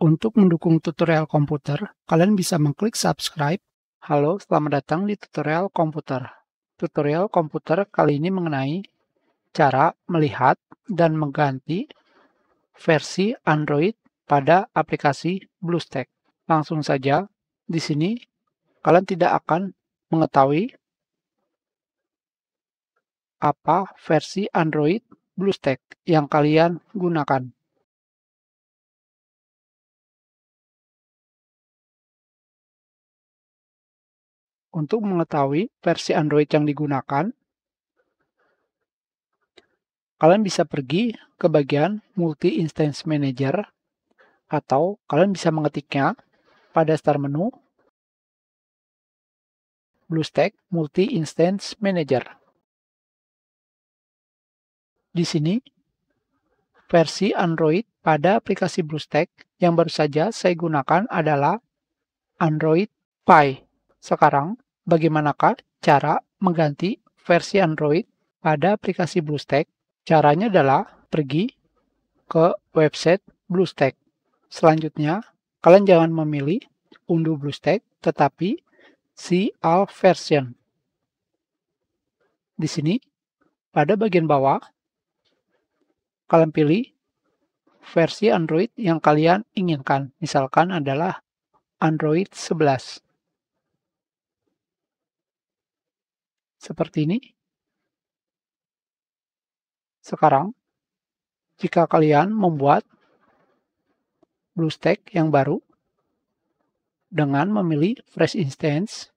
Untuk mendukung tutorial komputer, kalian bisa mengklik subscribe. Halo, selamat datang di tutorial komputer. Tutorial komputer kali ini mengenai cara melihat dan mengganti versi Android pada aplikasi BlueStack. Langsung saja, di sini kalian tidak akan mengetahui apa versi Android BlueStack yang kalian gunakan. Untuk mengetahui versi Android yang digunakan, kalian bisa pergi ke bagian Multi Instance Manager atau kalian bisa mengetiknya pada start menu BlueStack Multi Instance Manager. Di sini, versi Android pada aplikasi BlueStack yang baru saja saya gunakan adalah Android Pie. Sekarang, bagaimanakah cara mengganti versi Android pada aplikasi BlueStack? Caranya adalah pergi ke website BlueStack. Selanjutnya, kalian jangan memilih unduh BlueStack, tetapi see all version. Di sini, pada bagian bawah, kalian pilih versi Android yang kalian inginkan. Misalkan adalah Android 11. seperti ini. Sekarang, jika kalian membuat BlueStack yang baru dengan memilih Fresh Instance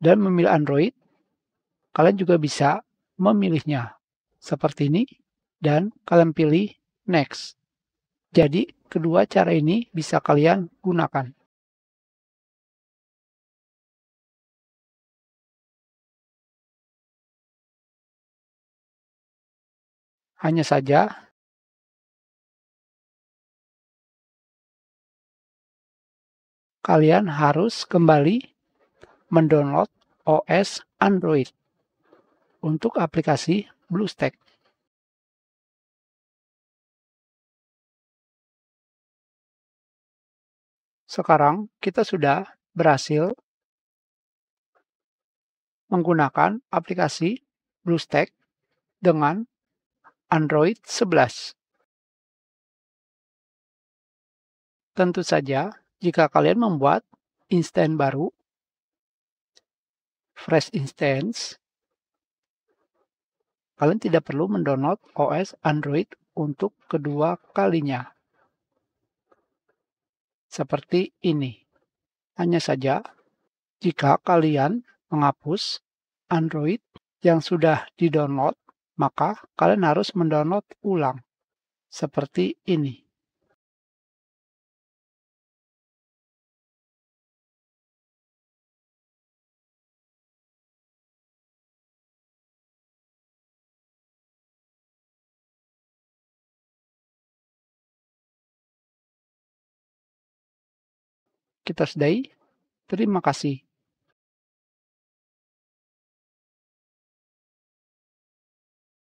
dan memilih Android, kalian juga bisa memilihnya seperti ini dan kalian pilih Next. Jadi, kedua cara ini bisa kalian gunakan. Hanya saja kalian harus kembali mendownload OS Android untuk aplikasi BlueStack. Sekarang kita sudah berhasil menggunakan aplikasi BlueStack dengan Android 11. Tentu saja, jika kalian membuat instance baru, fresh instance, kalian tidak perlu mendownload OS Android untuk kedua kalinya. Seperti ini. Hanya saja, jika kalian menghapus Android yang sudah didownload maka kalian harus mendownload ulang seperti ini. Kita sudahi. Terima kasih.